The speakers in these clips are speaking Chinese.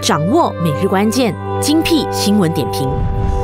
掌握每日关键，精辟新闻点评。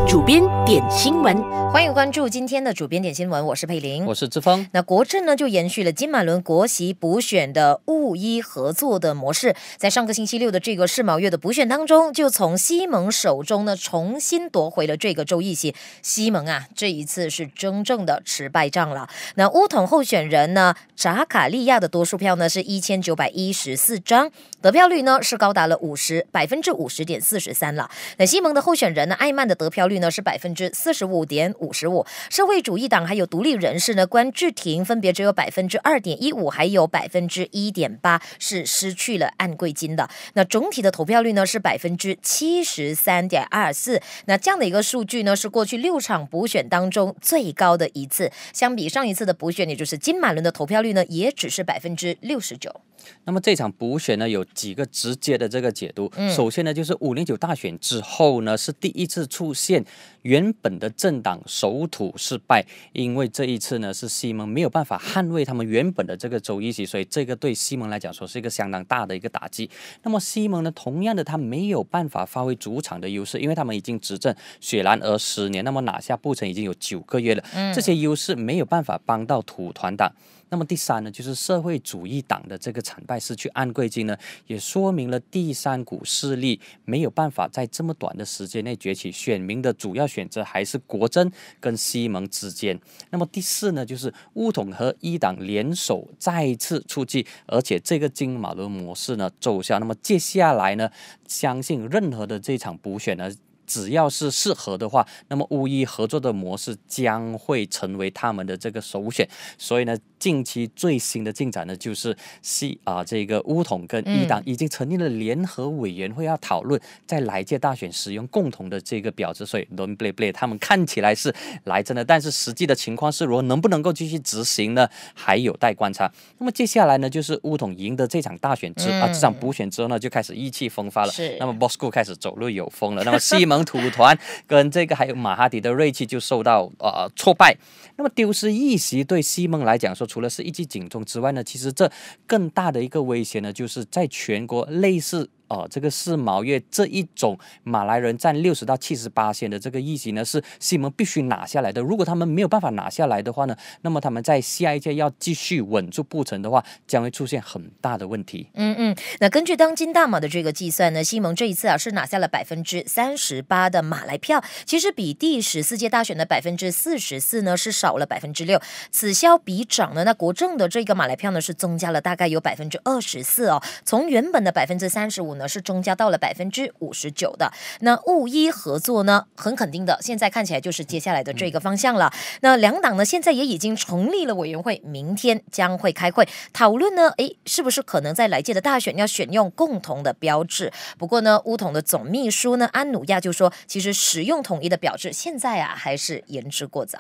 主编点新闻，欢迎关注今天的主编点新闻。我是佩玲，我是志峰。那国政呢就延续了金马伦国席补选的物医合作的模式，在上个星期六的这个世贸月的补选当中，就从西蒙手中呢重新夺回了这个州议席。西蒙啊，这一次是真正的吃败仗了。那乌统候选人呢扎卡利亚的多数票呢是一千九百一十四张，得票率呢是高达了五十百分之五十点四十三了。那西蒙的候选人呢艾曼的得票率。呢是百分之四十五点五十五，社会主义党还有独立人士呢，关志婷分别只有百分之二点一五，还有百分之一点八是失去了按贵金的。那总体的投票率呢是百分之七十三点二四，那这样的一个数据呢是过去六场补选当中最高的一次，相比上一次的补选，也就是金马伦的投票率呢也只是百分之六十九。那么这场补选呢，有几个直接的这个解读。首先呢，就是五零九大选之后呢，是第一次出现原本的政党守土失败，因为这一次呢，是西蒙没有办法捍卫他们原本的这个州一席，所以这个对西蒙来讲说是一个相当大的一个打击。那么西蒙呢，同样的他没有办法发挥主场的优势，因为他们已经执政雪兰莪十年，那么拿下布城已经有九个月了，这些优势没有办法帮到土团党。那么第三呢，就是社会主义党的这个惨败失去安贵金呢，也说明了第三股势力没有办法在这么短的时间内崛起，选民的主要选择还是国珍跟西蒙之间。那么第四呢，就是乌统和一党联手再次出击，而且这个金马伦模式呢奏效。那么接下来呢，相信任何的这场补选呢，只要是适合的话，那么乌伊合作的模式将会成为他们的这个首选。所以呢。近期最新的进展呢，就是西啊这个乌统跟一党已经成立了联合委员会，要讨论在来届大选使用共同的这个表之所以，轮布莱布他们看起来是来真的，但是实际的情况是，如何，能不能够继续执行呢，还有待观察。那么接下来呢，就是乌统赢得这场大选之啊这场补选之后呢，就开始意气风发了。是那么，Bosco 开始走路有风了。那么，西蒙土团 跟这个还有马哈迪的锐气就受到呃挫败。那么，丢失一席对西蒙来讲说。除了是一记警钟之外呢，其实这更大的一个威胁呢，就是在全国类似。哦，这个是毛月这一种马来人占六十到七十八先的这个议席呢，是西蒙必须拿下来的。如果他们没有办法拿下来的话呢，那么他们在下一届要继续稳住步程的话，将会出现很大的问题。嗯嗯，那根据当今大马的这个计算呢，西蒙这一次啊是拿下了百分之三十八的马来票，其实比第十四届大选的百分之四十四呢是少了百分之六，此消彼长呢，那国政的这个马来票呢是增加了大概有百分之二十四哦，从原本的百分之三十五。呢是增加到了百分之五十九的，那物一合作呢，很肯定的，现在看起来就是接下来的这个方向了。那两党呢，现在也已经成立了委员会，明天将会开会讨论呢，诶，是不是可能在来届的大选要选用共同的标志？不过呢，乌统的总秘书呢，安努亚就说，其实使用统一的标志，现在啊还是言之过早。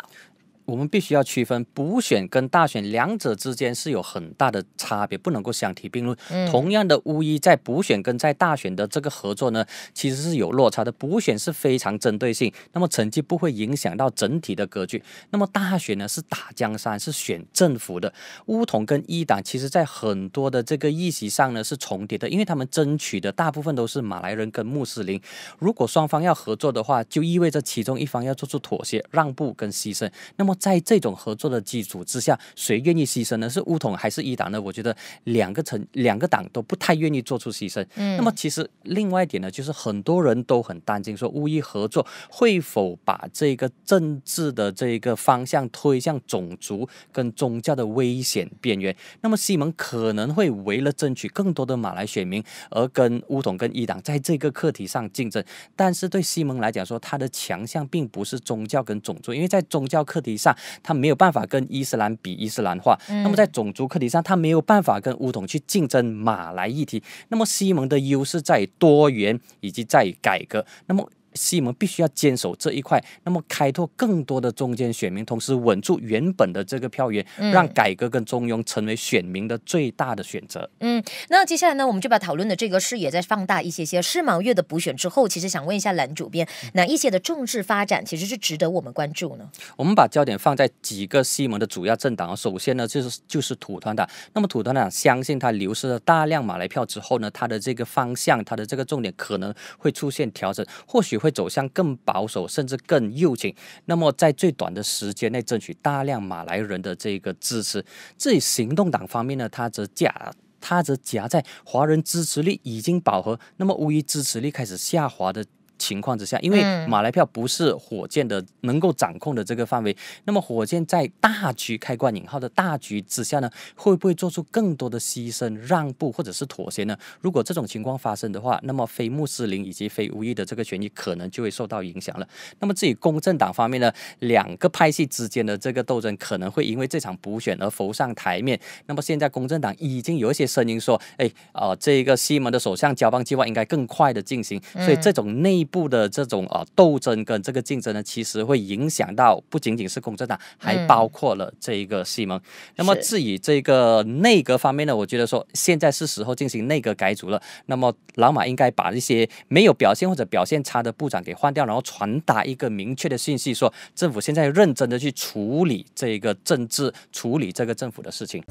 我们必须要区分补选跟大选两者之间是有很大的差别，不能够相提并论。同样的巫医在补选跟在大选的这个合作呢，其实是有落差的。补选是非常针对性，那么成绩不会影响到整体的格局。那么大选呢是打江山，是选政府的。巫统跟一党其实在很多的这个议席上呢是重叠的，因为他们争取的大部分都是马来人跟穆斯林。如果双方要合作的话，就意味着其中一方要做出妥协、让步跟牺牲。那么在这种合作的基础之下，谁愿意牺牲呢？是乌统还是伊党呢？我觉得两个成两个党都不太愿意做出牺牲。嗯，那么其实另外一点呢，就是很多人都很担心，说乌伊合作会否把这个政治的这个方向推向种族跟宗教的危险边缘？那么西蒙可能会为了争取更多的马来选民而跟乌统跟伊党在这个课题上竞争。但是对西蒙来讲，说他的强项并不是宗教跟种族，因为在宗教课题上。他没有办法跟伊斯兰比伊斯兰化，那么在种族课题上，他没有办法跟乌统去竞争马来议题。那么，西蒙的优势在多元以及在改革。那么。西蒙必须要坚守这一块，那么开拓更多的中间选民，同时稳住原本的这个票源，让改革跟中庸成为选民的最大的选择。嗯，那接下来呢，我们就把讨论的这个视野再放大一些。些世毛月的补选之后，其实想问一下蓝主编，哪一些的政治发展其实是值得我们关注呢？我们把焦点放在几个西蒙的主要政党，首先呢就是就是土团党。那么土团党相信他流失了大量马来票之后呢，他的这个方向，他的这个重点可能会出现调整，或许会。会走向更保守，甚至更右倾。那么，在最短的时间内争取大量马来人的这个支持。至于行动党方面呢，他则夹他则夹在华人支持率已经饱和，那么无疑支持率开始下滑的。情况之下，因为马来票不是火箭的能够掌控的这个范围，那么火箭在大局开关引号的大局之下呢，会不会做出更多的牺牲、让步或者是妥协呢？如果这种情况发生的话，那么非穆斯林以及非乌裔的这个权益可能就会受到影响了。那么至于公正党方面呢，两个派系之间的这个斗争可能会因为这场补选而浮上台面。那么现在公正党已经有一些声音说，哎，呃，这个西门的首相交棒计划应该更快的进行，所以这种内部。部的这种啊斗争跟这个竞争呢，其实会影响到不仅仅是产党，还包括了这一个西蒙。那么至于这个内阁方面呢，我觉得说现在是时候进行内阁改组了。那么老马应该把一些没有表现或者表现差的部长给换掉，然后传达一个明确的信息，说政府现在认真的去处理这个政治，处理这个政府的事情。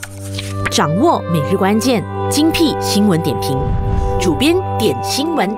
掌握每日关键，精辟新闻点评，主编点新闻。